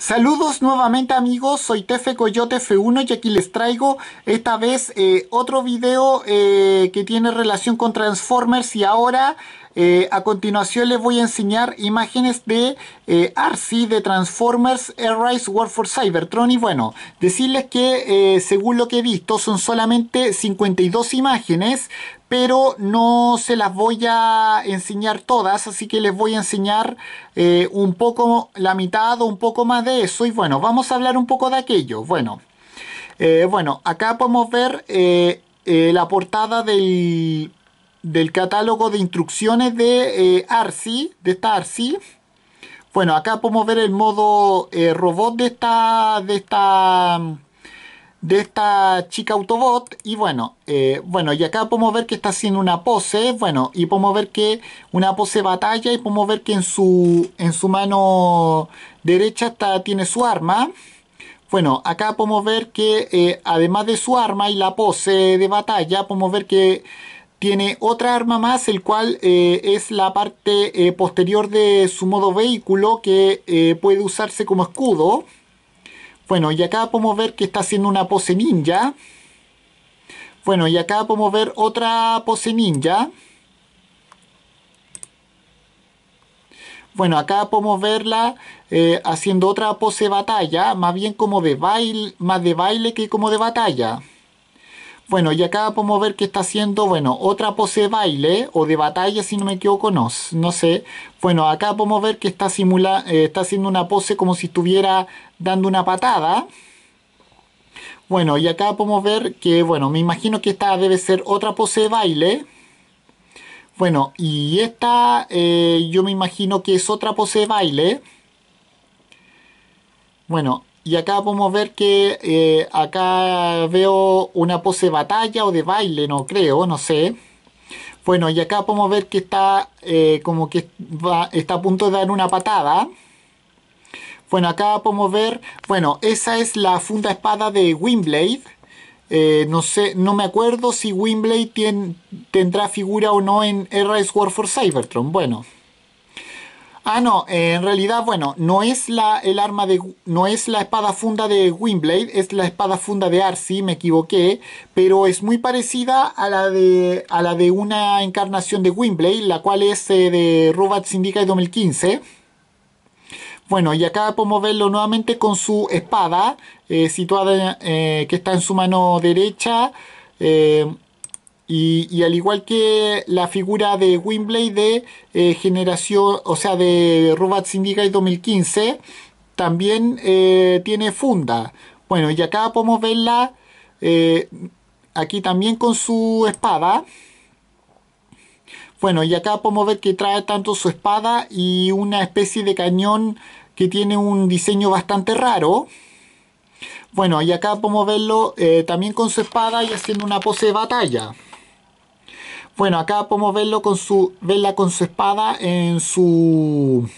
Saludos nuevamente amigos, soy Tefe Coyote F1 y aquí les traigo esta vez eh, otro video eh, que tiene relación con Transformers y ahora eh, a continuación les voy a enseñar imágenes de eh, de Transformers Rise War for Cybertron y bueno, decirles que eh, según lo que he visto son solamente 52 imágenes pero no se las voy a enseñar todas, así que les voy a enseñar eh, un poco, la mitad o un poco más de eso y bueno, vamos a hablar un poco de aquello. Bueno, bueno acá podemos ver la portada del del catálogo de instrucciones de ARSI, eh, de esta ARSI. Bueno, acá podemos ver el modo eh, robot de esta, de esta, de esta chica Autobot. Y bueno, eh, bueno, y acá podemos ver que está haciendo una pose. Bueno, y podemos ver que una pose batalla y podemos ver que en su, en su mano derecha está, tiene su arma. Bueno, acá podemos ver que además de su arma y la pose de batalla, podemos ver que tiene otra arma más, el cual eh, es la parte eh, posterior de su modo vehículo que eh, puede usarse como escudo. Bueno, y acá podemos ver que está haciendo una pose ninja. Bueno, y acá podemos ver otra pose ninja. Bueno, acá podemos verla haciendo otra pose batalla, más bien como de baile, más de baile que como de batalla. Bueno, y acá podemos ver que está haciendo, bueno, otra pose de baile o de batalla, si no me equivoco, no, no sé. Bueno, acá podemos ver que está, simula, eh, está haciendo una pose como si estuviera dando una patada. Bueno, y acá podemos ver que, bueno, me imagino que esta debe ser otra pose de baile. Bueno, y esta eh, yo me imagino que es otra pose de baile. Bueno, y acá podemos ver que eh, acá veo una pose de batalla o de baile, no creo, no sé. Bueno, y acá podemos ver que está eh, como que va, está a punto de dar una patada. Bueno, acá podemos ver, bueno, esa es la funda espada de Windblade. Eh, no sé, no me acuerdo si Windblade tendrá figura o no en RS War for Cybertron. Bueno. Ah, no, eh, en realidad, bueno, no es la el arma de no es la espada funda de Windblade, es la espada funda de Arcee, me equivoqué, pero es muy parecida a la de la de una encarnación de Windblade, la cual es eh, de Robot Syndicate 2015. Bueno, y acá podemos verlo nuevamente con su espada eh, situada que está en su mano derecha. Y, al igual que la figura de Wimbley de eh, generación, o sea, de Robot Syndicate 2015, también eh, tiene funda. Bueno, y acá podemos verla eh, aquí también con su espada. Bueno, y acá podemos ver que trae tanto su espada y una especie de cañón que tiene un diseño bastante raro. Bueno, y acá podemos verlo también con su espada y haciendo una pose de batalla. Bueno, acá podemos verlo con su, verla con su espada en su,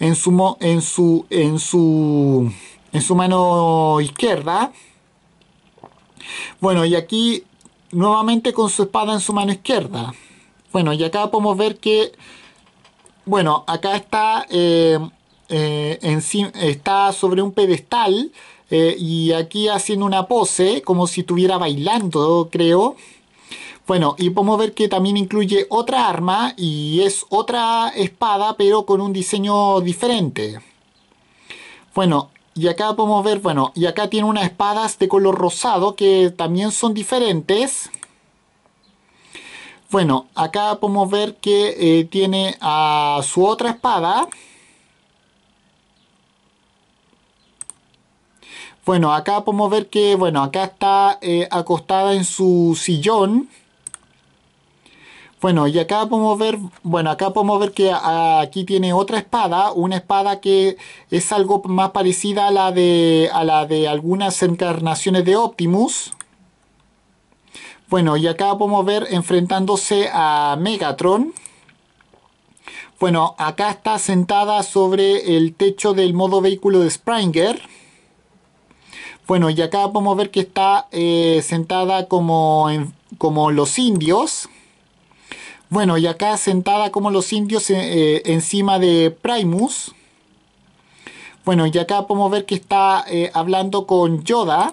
en su, en su, en su, en su mano izquierda. Bueno, y aquí nuevamente con su espada en su mano izquierda. Bueno, y acá podemos ver que, bueno, acá está, eh, eh, está sobre un pedestal eh, y aquí haciendo una pose como si estuviera bailando, creo. Bueno, y podemos ver que también incluye otra arma y es otra espada, pero con un diseño diferente. Bueno, y acá podemos ver, bueno, y acá tiene unas espadas de color rosado que también son diferentes. Bueno, acá podemos ver que eh, tiene a su otra espada. Bueno, acá podemos ver que, bueno, acá está eh, acostada en su sillón. Bueno, y acá podemos ver, bueno, acá podemos ver que aquí tiene otra espada, una espada que es algo más parecida a la de, la de algunas encarnaciones de Optimus. Bueno, y acá podemos ver enfrentándose a Megatron. Bueno, acá está sentada sobre el techo del modo vehículo de Springer. Bueno, y acá podemos ver que está eh, sentada como, como los indios. Bueno, y acá sentada como los indios eh, eh, encima de Primus. Bueno, y acá podemos ver que está eh, hablando con Yoda.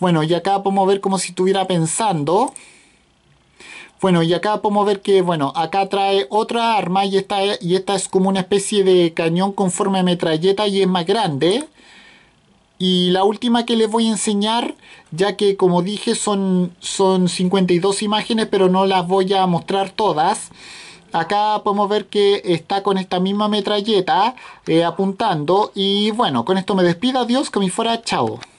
Bueno, y acá podemos ver como si estuviera pensando. Bueno, y acá podemos ver que, bueno, acá trae otra arma y esta, y esta es como una especie de cañón con forma de metralleta y es más grande. Y la última que les voy a enseñar, ya que como dije son, son 52 imágenes, pero no las voy a mostrar todas. Acá podemos ver que está con esta misma metralleta eh, apuntando. Y bueno, con esto me despido. Adiós, que me fuera. Chao.